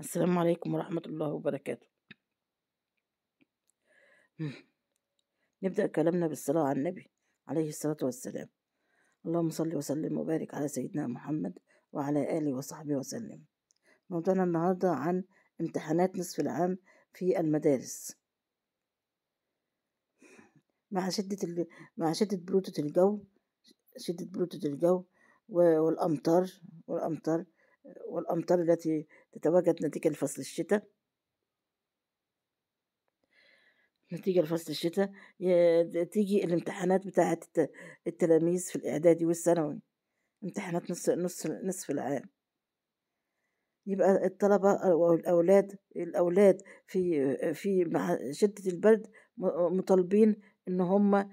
السلام عليكم ورحمة الله وبركاته نبدأ كلامنا بالصلاة على النبي عليه الصلاة والسلام اللهم صل وسلم وبارك على سيدنا محمد وعلى آله وصحبه وسلم موضوعنا النهاردة عن امتحانات نصف العام في المدارس مع شدة ال... مع شدة برودة الجو شدة برودة الجو والأمطار والأمطار والأمطار التي تتواجد نتيجة لفصل الشتاء نتيجة لفصل الشتاء تيجي الامتحانات بتاعة التلاميذ في الإعدادي والثانوي امتحانات نص نص نصف العام يبقى الطلبة أو الأولاد الأولاد في في مع شدة البرد مطالبين إن هما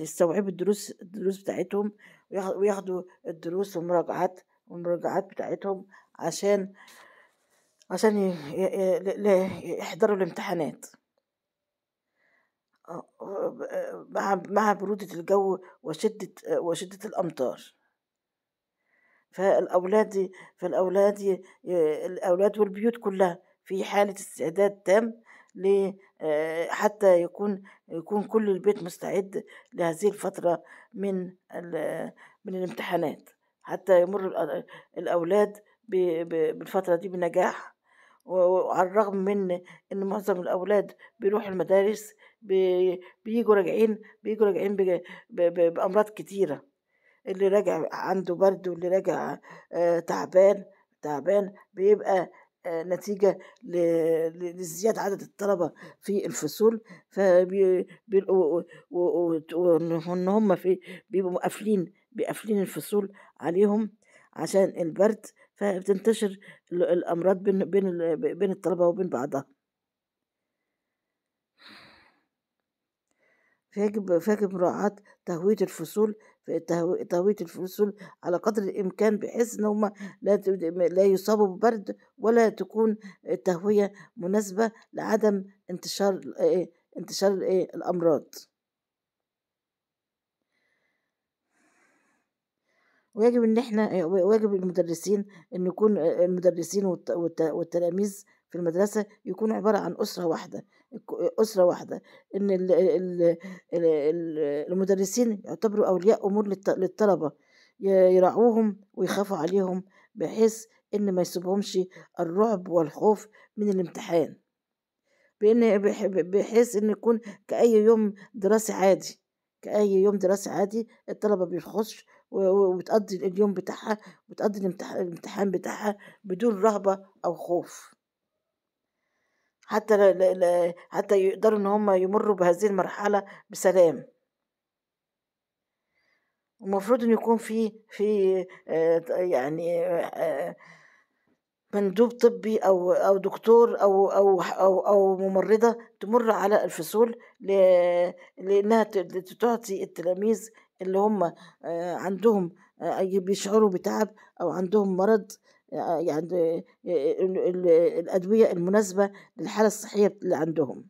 يستوعبوا الدروس الدروس بتاعتهم وياخدوا الدروس والمراجعات والمراجعات بتاعتهم عشان عشان يحضروا الامتحانات آه، مع مع برودة الجو وشدة وشدة الأمطار فالأولاد فالأولاد الأولاد والبيوت كلها في حالة استعداد تام آه، حتى يكون يكون كل البيت مستعد لهذه الفترة من من الامتحانات حتى يمر الأولاد بالفترة دي بنجاح وعلى الرغم من إن معظم الأولاد بيروحوا المدارس بيجوا راجعين بيجوا راجعين بأمراض كتيرة اللي راجع عنده برد واللي راجع آه، تعبان تعبان بيبقى نتيجة لزيادة عدد الطلبة في الفصول وإن هم في بيبقوا قافلين بقافلين الفصول عليهم عشان البرد فبتنتشر الأمراض بين بين بين الطلبة وبين بعضها فيجب فيجب مراعاة تهوية الفصول في تهوية الفصول على قدر الإمكان بحيث إن هم لا لا يصابوا ببرد ولا تكون التهوية مناسبة لعدم انتشار إيه، انتشار إيه، الأمراض ويجب ان احنا واجب المدرسين ان يكون المدرسين والتلاميذ في المدرسة يكون عبارة عن أسرة واحدة أسرة واحدة إن المدرسين يعتبروا أولياء أمور للطلبة يراعوهم ويخافوا عليهم بحيث إن ما يسيبهمش الرعب والخوف من الامتحان بإن بحيث إن يكون كأي يوم دراسي عادي كأي يوم دراسي عادي الطلبة بيخش وبتقضي اليوم بتاعها وتقضي الامتحان بتاعها بدون رهبة أو خوف حتى ل... ل... حتى يقدروا ان هم يمروا بهذه المرحله بسلام المفروض ان يكون في في آه، يعني آه، مندوب طبي او او دكتور او او او, أو ممرضه تمر على الفصول لانها تعطي التلاميذ اللي هم آه، عندهم بيشعروا بتعب او عندهم مرض آه، يعني آه، الأدوية المناسبة للحالة الصحية اللي عندهم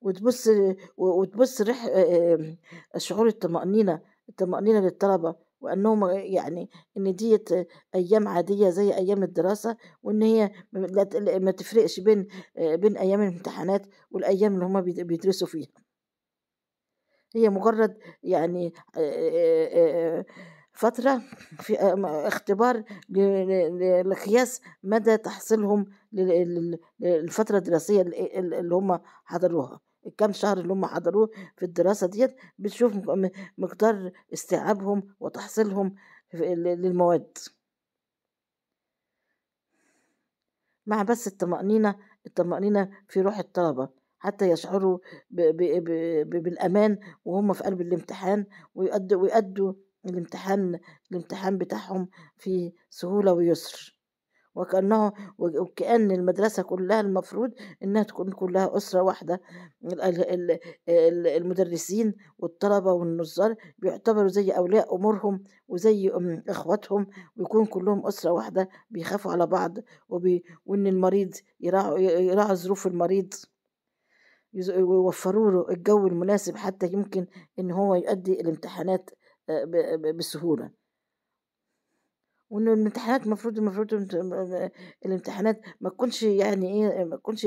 وتبص وتبص رح آه، شعور الطمأنينة الطمأنينة للطلبة وأنهم يعني إن ديت أيام عادية زي أيام الدراسة وإن هي ما تفرقش بين بين أيام الامتحانات والأيام اللي هما بيدرسوا فيها هي مجرد يعني فترة في آه، اختبار لقياس مدى تحصيلهم للفترة الدراسية اللي هم حضروها الكام شهر اللي هم حضروه في الدراسة ديت بتشوف مقدار استيعابهم وتحصيلهم للمواد مع بس الطمأنينة الطمأنينة في روح الطلبة حتى يشعروا بـ بـ بـ بالأمان وهم في قلب الامتحان ويؤدوا, ويؤدوا الامتحان الامتحان بتاعهم في سهولة ويسر وكأنه وكأن المدرسة كلها المفروض إنها تكون كلها أسرة واحدة المدرسين والطلبة والنظار بيعتبروا زي أولياء أمورهم وزي إخواتهم ويكون كلهم أسرة واحدة بيخافوا على بعض وبي وإن المريض يراعوا ظروف المريض ويوفروا له الجو المناسب حتى يمكن إن هو يؤدي الامتحانات بسهولة وان الامتحانات المفروض المفروض الامتحانات ما تكونش يعني ايه ما تكونش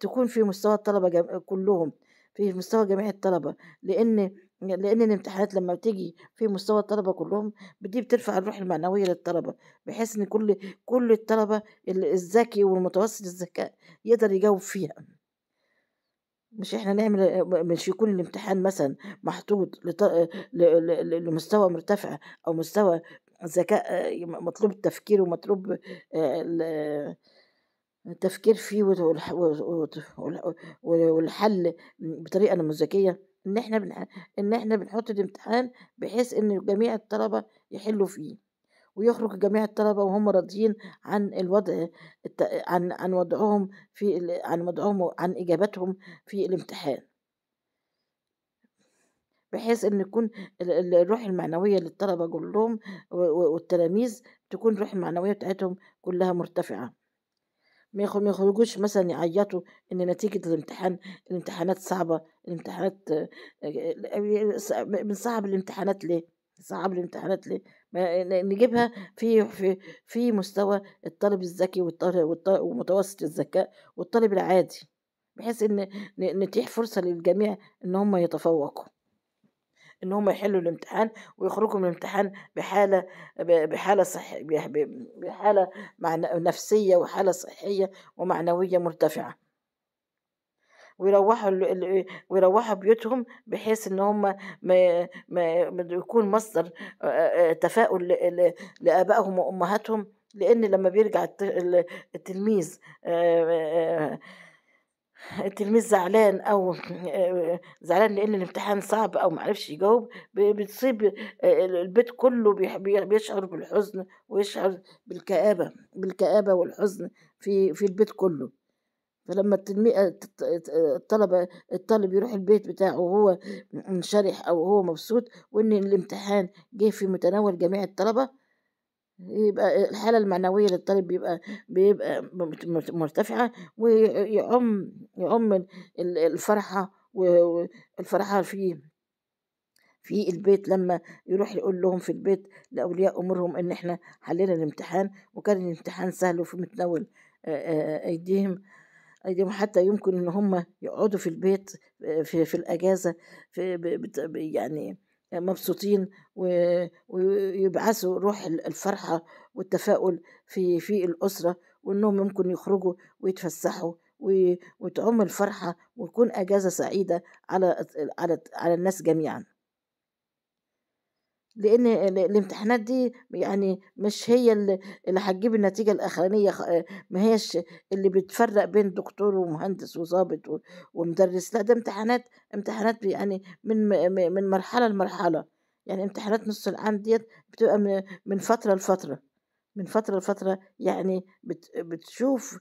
تكون في مستوى الطلبة كلهم في مستوى جميع الطلبة لأن لأن الامتحانات لما بتيجي في مستوى الطلبة كلهم بدي بترفع الروح المعنوية للطلبة بحيث إن كل كل الطلبة الذكي والمتوسط الذكاء يقدر يجاوب فيها مش احنا نعمل مش يكون الامتحان مثلا محطوط لط... لمستوى مرتفع او مستوى ذكاء مطلوب التفكير ومطلوب التفكير فيه والحل بطريقه نموذجيه ان احنا بنح... ان احنا بنحط الامتحان بحيث ان جميع الطلبه يحلوا فيه ويخرج جميع الطلبة وهم راضيين عن الوضع عن عن وضعهم في عن وضعهم عن إجابتهم في الامتحان بحيث ان يكون الروح المعنويه للطلبه كلهم والتلاميذ تكون الروح المعنويه بتاعتهم كلها مرتفعه ما يخرجوش مثلا يعيطوا ان نتيجه الامتحان الامتحانات صعبه الامتحانات آه، آه، من صعب الامتحانات ليه صعب الامتحانات ليه؟ نجيبها في في في مستوى الطالب الذكي ومتوسط الذكاء والطالب العادي بحيث ان نتيح فرصه للجميع ان هم يتفوقوا ان هم يحلوا الامتحان ويخرجوا من الامتحان بحاله بحاله صحيه بحاله نفسيه وحاله صحيه ومعنويه مرتفعه ويروحوا ويروحوا بيوتهم بحيث ان هم ما ما يكون مصدر تفاؤل لابائهم وامهاتهم لان لما بيرجع التلميذ التلميذ زعلان او زعلان لان الامتحان صعب او معرفش يجاوب بتصيب البيت كله بيشعر بالحزن ويشعر بالكآبة بالكآبة والحزن في في البيت كله فلما الطلبة الطالب يروح البيت بتاعه وهو منشرح أو هو مبسوط وإن الامتحان جه في متناول جميع الطلبة يبقى الحالة المعنوية للطالب بيبقى بيبقى مرتفعة ويعم يعم الفرحة والفرحة في في البيت لما يروح يقول لهم في البيت لأولياء أمورهم إن إحنا حلينا الامتحان وكان الامتحان سهل وفي متناول أيديهم حتى يمكن ان هم يقعدوا في البيت آه، في, في الاجازه في يعني مبسوطين ويبعثوا روح الفرحه والتفاؤل في في الاسره وانهم ممكن يخرجوا ويتفسحوا وتعم الفرحه وتكون اجازه سعيده على على على الناس جميعا لأن الامتحانات دي يعني مش هي اللي هتجيب النتيجة الأخرانية ما هياش اللي بتفرّق بين دكتور ومهندس وظابط ومدرس، لأ ده امتحانات امتحانات يعني من م م من مرحلة لمرحلة، يعني امتحانات نُص العام ديت بتبقى من فترة لفترة، من فترة لفترة يعني بت بتشوف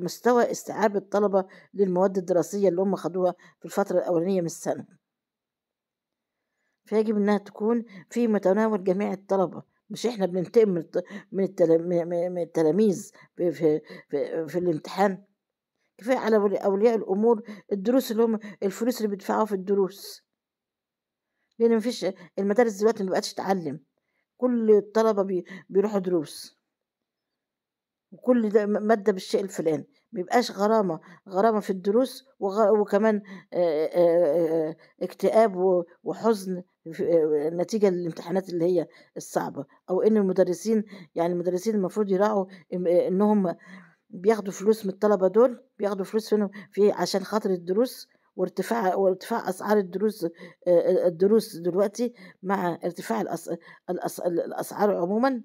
مستوى استيعاب الطلبة للمواد الدراسية اللي هُم خدوها في الفترة الأولانية من السنة. فيجب إنها تكون في متناول جميع الطلبة مش إحنا بننتقم من من التلاميذ في, في, في, في الامتحان كفاية على أولياء الأمور الدروس اللي هم الفلوس اللي بيدفعوها في الدروس لأن مفيش المدارس دلوقتي مبقتش تعلم كل الطلبة بي بيروحوا دروس وكل ده مادة بالشيء الفلاني ميبقاش غرامة غرامة في الدروس وغ... وكمان اكتئاب وحزن نتيجه للامتحانات اللي هي الصعبه او ان المدرسين يعني المدرسين المفروض يراعوا انهم بياخدوا فلوس من الطلبه دول بياخدوا فلوس منهم في إيه؟ عشان خاطر الدروس وارتفاع وارتفاع اسعار الدروس الدروس دلوقتي مع ارتفاع الاسعار عموما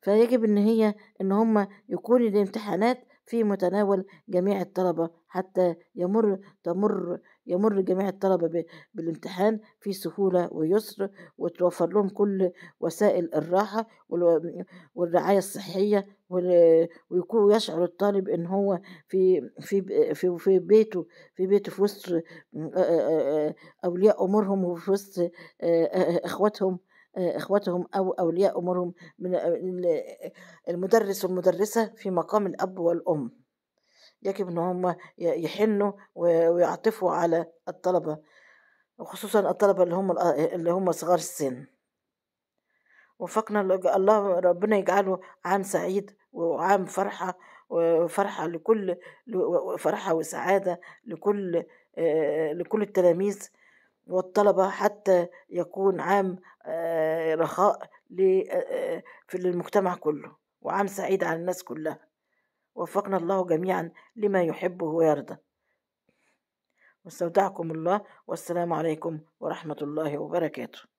فيجب ان هي ان هم يكون الامتحانات في متناول جميع الطلبه حتى يمر تمر يمر جميع الطلبة بالامتحان في سهولة ويسر وتوفر لهم كل وسائل الراحة والرعاية الصحية ويكون يشعر الطالب ان هو في في في في بيته في بيته في وسط اولياء امورهم وفي وسط اخواتهم اخواتهم او اولياء امورهم من المدرس والمدرسه في مقام الاب والام يجب ان هم يحنوا ويعطفوا على الطلبه وخصوصا الطلبه اللي هم اللي هم صغار السن وفقنا الله ربنا يجعله عام سعيد وعام فرحه وفرحه لكل فرحه وسعاده لكل لكل التلاميذ والطلبة حتى يكون عام رخاء للمجتمع كله وعام سعيد على الناس كلها وفقنا الله جميعا لما يحبه ويرضى واستودعكم الله والسلام عليكم ورحمة الله وبركاته